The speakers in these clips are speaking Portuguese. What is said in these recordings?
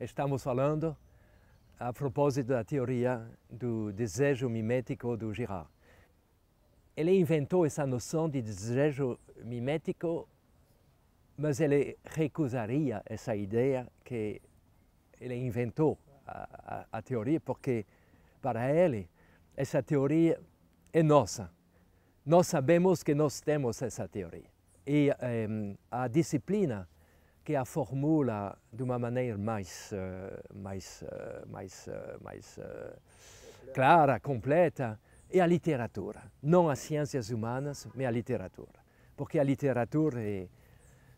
Estamos falando a propósito da teoria do desejo mimético do Girard. Ele inventou essa noção de desejo mimético, mas ele recusaria essa ideia que ele inventou a, a, a teoria, porque para ele essa teoria é nossa. Nós sabemos que nós temos essa teoria. E eh, a disciplina que a formula de uma maneira mais, eh, mais, eh, mais, eh, mais clara, completa, é a literatura. Não as ciências humanas, mas a literatura. Porque a literatura é,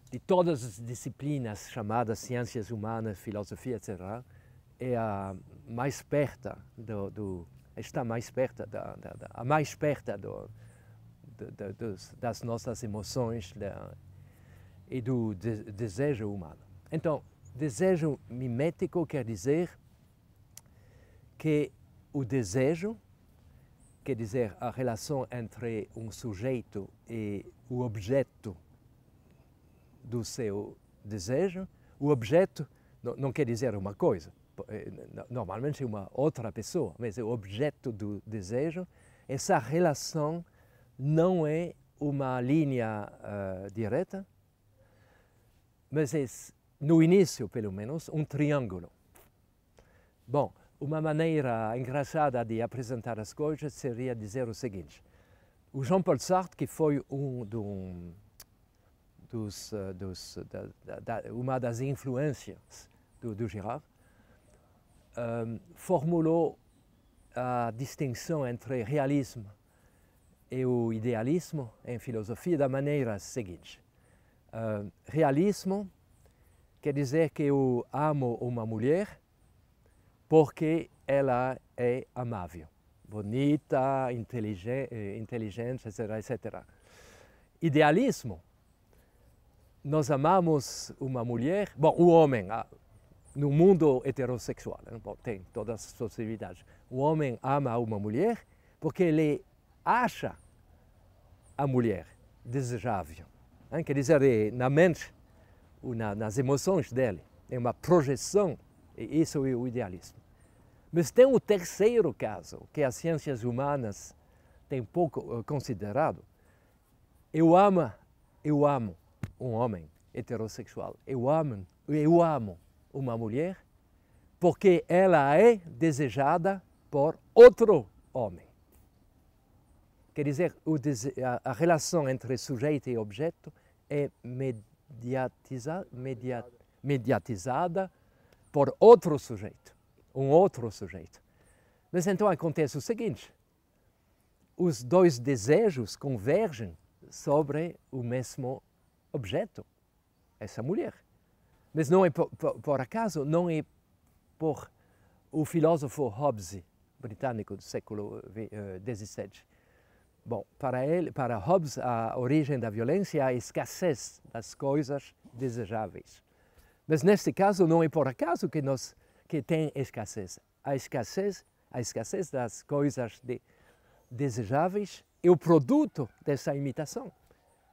de todas as disciplinas chamadas ciências humanas, filosofia, etc., é a mais perta do, do está mais perto da, da, da a mais perto do, do, das nossas emoções, da, e do de desejo humano. Então, desejo mimético quer dizer que o desejo, quer dizer a relação entre um sujeito e o objeto do seu desejo, o objeto não, não quer dizer uma coisa, eh, normalmente uma outra pessoa, mas o objeto do desejo, essa relação não é uma linha uh, direta, mas é, no início, pelo menos, um triângulo. Bom, uma maneira engraçada de apresentar as coisas seria dizer o seguinte: o Jean-Paul Sartre, que foi um, um dos, eh, dos, da, da, uma das influências do, do Girard, um, ehm, formulou a distinção entre realismo e o idealismo em filosofia da maneira seguinte. Ah, realismo quer dizer que eu amo uma mulher porque ela é amável, bonita, eh, inteligente, inteligente etc, etc. Idealismo, nós amamos uma mulher, bom, o homem, ah, no mundo heterossexual, né, bom, tem todas as possibilidades. O homem ama uma mulher porque ele acha a mulher desejável. Hein? Quer dizer, é, na mente, na, nas emoções dele, é uma projeção, e isso é o idealismo. Mas tem o terceiro caso, que as ciências humanas têm pouco eh, considerado. Eu amo, eu amo um homem heterossexual. Eu amo, eu amo uma mulher porque ela é desejada por outro homem. Quer dizer, a relação entre sujeito e objeto é mediatizada por outro sujeito, um outro sujeito. Mas então acontece o seguinte: os dois desejos convergem sobre o mesmo objeto, essa mulher. Mas não é por, por, por acaso, não é por o filósofo Hobbes, britânico do século XVII, eh, Bom, para, ele, para Hobbes, a origem da violência é a escassez das coisas desejáveis. Mas neste caso, não é por acaso que, nós, que tem escassez. A escassez, a escassez das coisas de, desejáveis é o produto dessa imitação.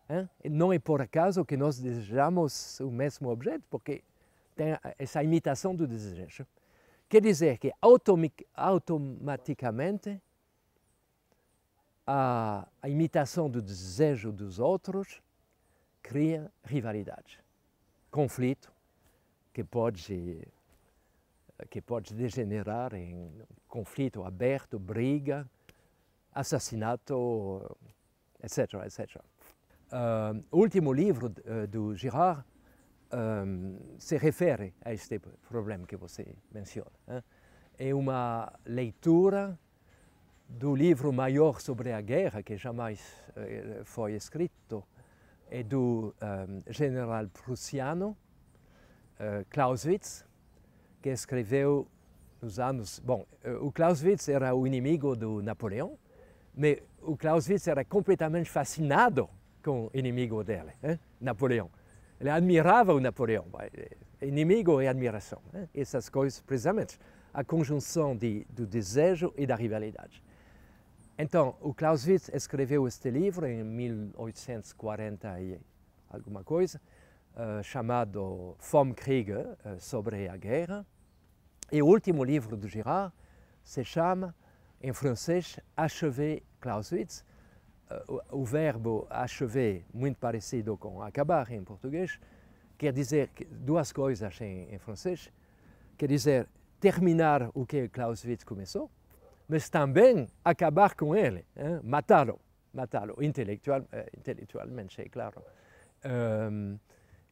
Hein? Não é por acaso que nós desejamos o mesmo objeto, porque tem essa imitação do desejo. Quer dizer que automaticamente a, a imitação do desejo dos outros cria rivalidade, conflito que pode que pode degenerar em conflito aberto, briga, assassinato, etc, etc. Uh, o último livro uh, do Girard se refere a este problema que você menciona. Hein? Né? É uma leitura do livro maior sobre a guerra, que jamais eh, foi escrito, é do um, ehm, general prussiano uh, eh, Clausewitz, que escreveu nos anos. Bom, eh, o Clausewitz era o inimigo do Napoleão, mas o Clausewitz era completamente fascinado com o inimigo dele, hein? Napoleão. Ele admirava o Napoleão, inimigo e admiração. Hein? Essas coisas, precisamente, a conjunção de, do desejo e da rivalidade. Então, o Clausewitz escreveu este livro em 1840 e alguma coisa, uh, chamado Vom Krieg, uh, eh, sobre a guerra. E o último livro do Girard se chama, em francês, Achever Clausewitz. Uh, eh, o, o verbo achever, muito parecido com acabar em português, quer dizer duas coisas em, em francês. Quer dizer terminar o que Clausewitz começou, mas também acabar com ele, é? matá-lo, matá-lo intelectual, eh, intelectualmente, é claro. Um,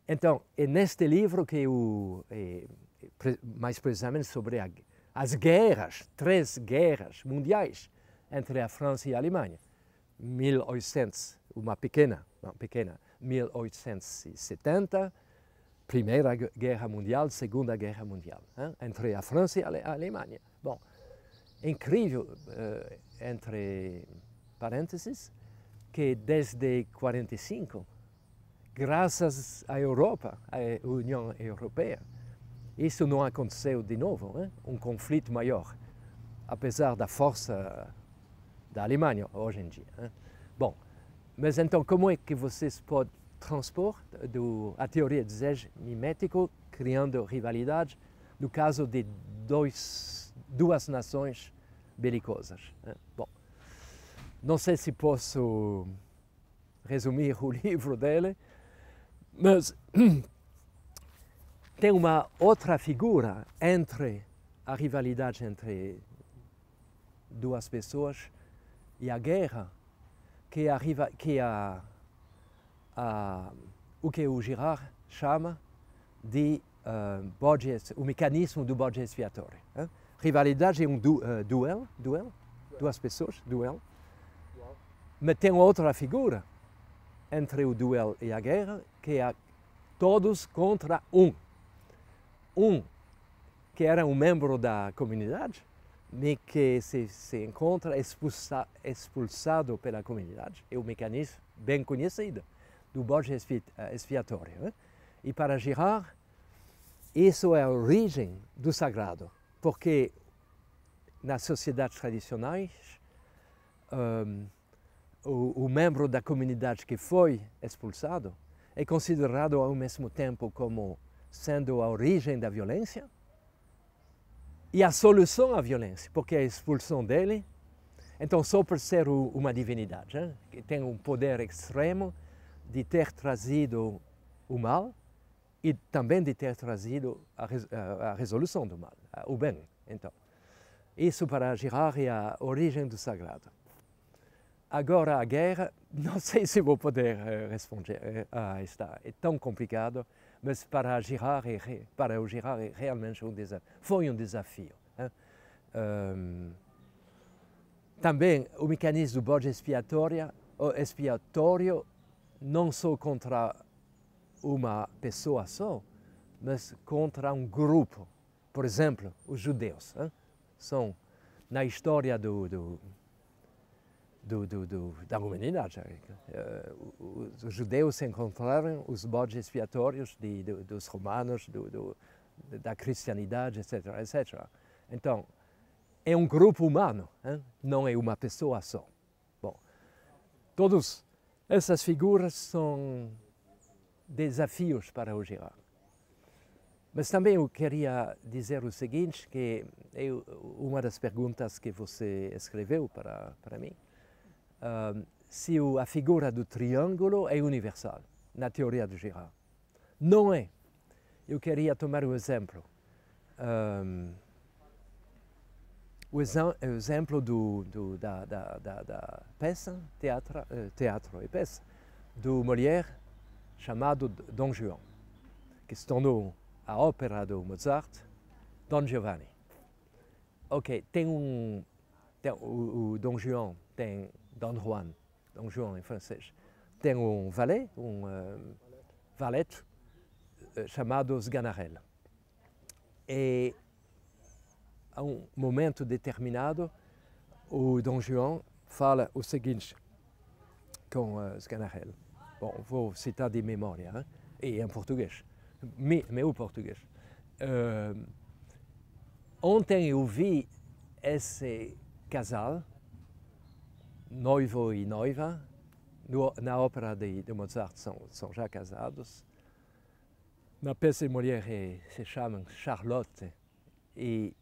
então, é neste livro que eu, é, mais precisamente sobre a, as guerras, três guerras mundiais entre a França e a Alemanha, 1800, uma pequena, não, pequena, 1870, Primeira Guerra Mundial, Segunda Guerra Mundial, hein? É? entre a França e a Alemanha. Bom, incrível, eh, entre parênteses, que desde 45, graças à Europa, à União Europeia, isso não aconteceu de novo, hein? um conflito maior, apesar da força da Alemanha hoje em dia. Hein? Bom, mas então como é que vocês podem transpor do, a teoria do desejo mimético criando rivalidade no caso de dois, duas nações belicosas. Né? Bom, não sei se posso resumir o livro dele, mas tem uma outra figura entre a rivalidade entre duas pessoas e a guerra, que, é a, que é a, a, o que o Girard chama de uh, Borges, o mecanismo do Borges Fiatore. Hein? Né? rivalidade é um du, uh, duelo, duelo, duas pessoas, duelo. Mas tem outra figura entre o duelo e a guerra, que é todos contra um. Um que era um membro da comunidade, mas que se, se encontra expulsa, expulsado pela comunidade. É um mecanismo bem conhecido do bode eh, expiatório. Né? E para Girard, isso é a origem do sagrado. Porque nas sociedades tradicionais, um, o, o, membro da comunidade que foi expulsado é considerado ao mesmo tempo como sendo a origem da violência e a solução à violência, porque a expulsão dele, então só por ser o, uma divindade, hein, que tem um poder extremo de ter trazido o mal, e também de ter trazido a, resolução do mal, o bem. Então, isso para girar é a origem do sagrado. Agora, a guerra, não sei se vou poder eh, responder eh, a esta, é tão complicado, mas para girar é para o girar é realmente um desafio, foi um desafio. Né? Um, também o mecanismo do bode expiatório, expiatório não sou contra uma pessoa só, mas contra um grupo. Por exemplo, os judeus. Hein? São, na história do, do, do, do da humanidade, eh, os judeus encontraram os bodes expiatórios de, dos romanos, da cristianidade, etc. etc. Então, é um grupo humano, hein? não é uma pessoa só. Bom, todas essas figuras são desafios para o GEA. Mas também eu queria dizer o seguinte, que uma das perguntas que você escreveu para, para mim, uh, se a figura do triângulo é universal na teoria do Girard. Não é. Eu queria tomar um exemplo. Um, ah, o, o exemplo do, do, da, da, da, da, peça, teatro, eh, teatro e peça, do Molière, chamado Don Juan, que se tornou a ópera do Mozart, Don Giovanni. Ok, tem um. Tem, o, o Don Juan tem Don Juan, Don Juan em francês, tem um valet, um uh, eh, valete, uh, chamado Sganarelle. E a um momento determinado, o Don Juan fala o seguinte com uh, Sganarelle. Bon, je vais des de mémoire, hein? en portugais, portugais, mais au portugais. Euh, ontem eu vi esse casal, noivo e noiva, no, na ópera de, Mozart, são, são já casados. Na peça mulher se chamam Charlotte e,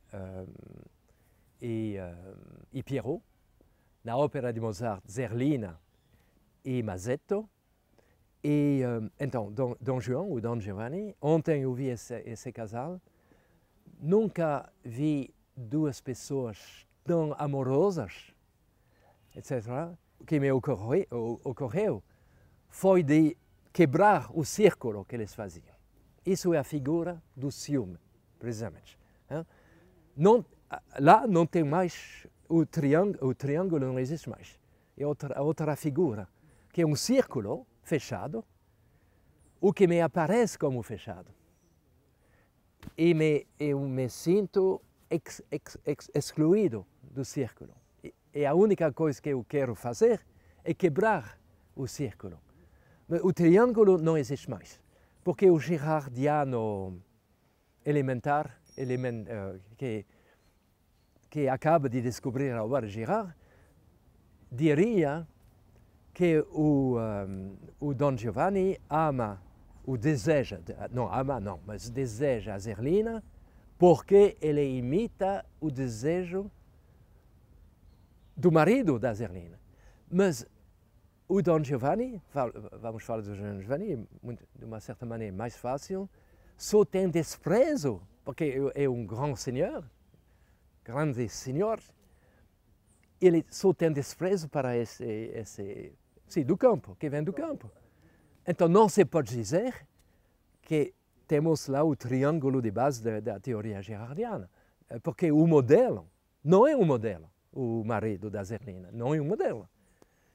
e, e, Pierrot. Na ópera de Mozart, Zerlina et Masetto. Eh, então, Don Don ou Don Giovanni, ontem eu vi esse, esse casal, nunca vi duas pessoas tão amorosas, etc. O que me ocorreu, ocorreu foi de quebrar o círculo que eles faziam. Isso é a figura do ciúme, precisamente. Né? Não, lá não tem mais o triângulo, o triângulo não existe mais. É outra, outra figura, que é um círculo fechado, o que me aparece como fechado. E me, eu me sinto ex, ex, ex, excluído do círculo. E, e a única coisa que eu quero fazer é quebrar o círculo. O triângulo não existe mais, porque o girardiano elementar, element, eh, que, que acaba de descobrir agora Girard, diria que o, um, o Don Giovanni ama, o deseja, não ama não, mas deseja a Zerlina porque ele imita o desejo do marido da Zerlina. Mas o Don Giovanni, vamos falar do Don Giovanni de uma certa maneira mais fácil, só tem desprezo, porque é um grande senhor, grande senhor, ele só tem desprezo para esse, esse Sim, do campo, que vem do campo. Então não se pode dizer que temos lá o triângulo de base da, da teoria gerardiana, eh, porque o modelo não é um modelo, o marido da Zernina, não é um modelo.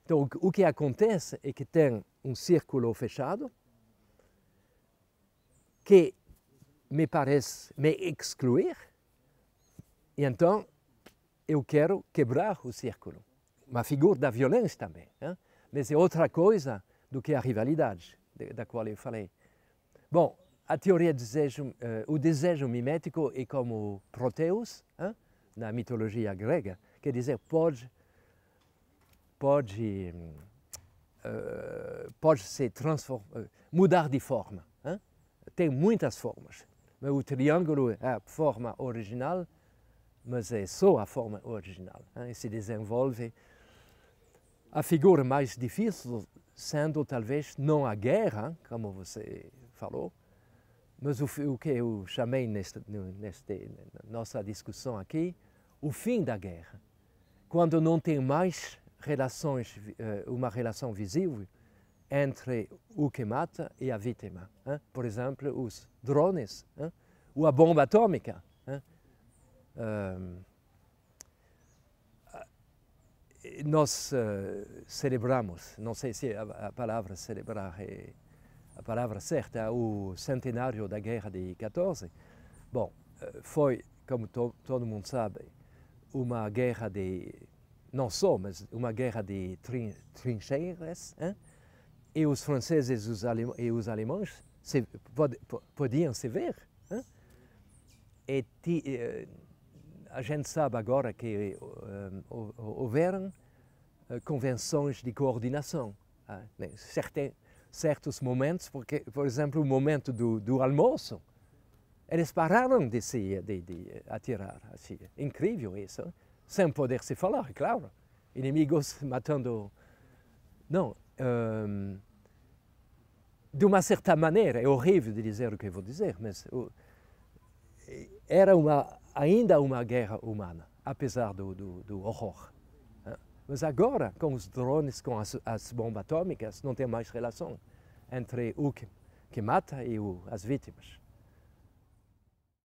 Então o que acontece é que tem um círculo fechado que me parece me excluir, e então eu quero quebrar o círculo. Uma figura da violência também. Hein? Né? mas é outra coisa do que a rivalidade da qual eu falei. Bom, a teoria do desejo, uh, o desejo mimético é como Proteus, hein, na mitologia grega, quer dizer, pode, pode, uh, pode se transformar, eh, mudar de forma. Hein? Tem muitas formas, mas o triângulo é a forma original, mas é só a forma original. Hein? E se desenvolve a figura mais difícil sendo talvez não a guerra, como você falou, mas o, o que eu chamei nesta, neste, nossa discussão aqui, o fim da guerra. Quando não tem mais relações, eh, uma relação visível entre o que mata e a vítima. Por exemplo, os drones ou a bomba atômica nós uh, celebramos, não sei se a, a, palavra celebrar é a palavra certa, o centenário da Guerra de 14. Bom, eh, foi, como to, todo mundo sabe, uma guerra de, não só, mas uma guerra de trin, trincheiras, hein? e os franceses os alem, e os alemães se, pod, podiam se ver. Hein? E, uh, a gente sabe agora que uh, houveram eh, convenções de coordenação. Ah, né? certos momentos, porque, por exemplo, o momento do, do almoço, eles pararam de se de, de atirar. Assim. Incrível isso, sem poder se falar, é claro. Inimigos matando. Não. Um, ehm, de uma certa maneira, é horrível de dizer o que eu vou dizer, mas era uma ainda uma guerra humana, apesar do, do, do horror. Né? Mas agora, com os drones, com as, as, bombas atômicas, não tem mais relação entre o que, que mata e o, as vítimas.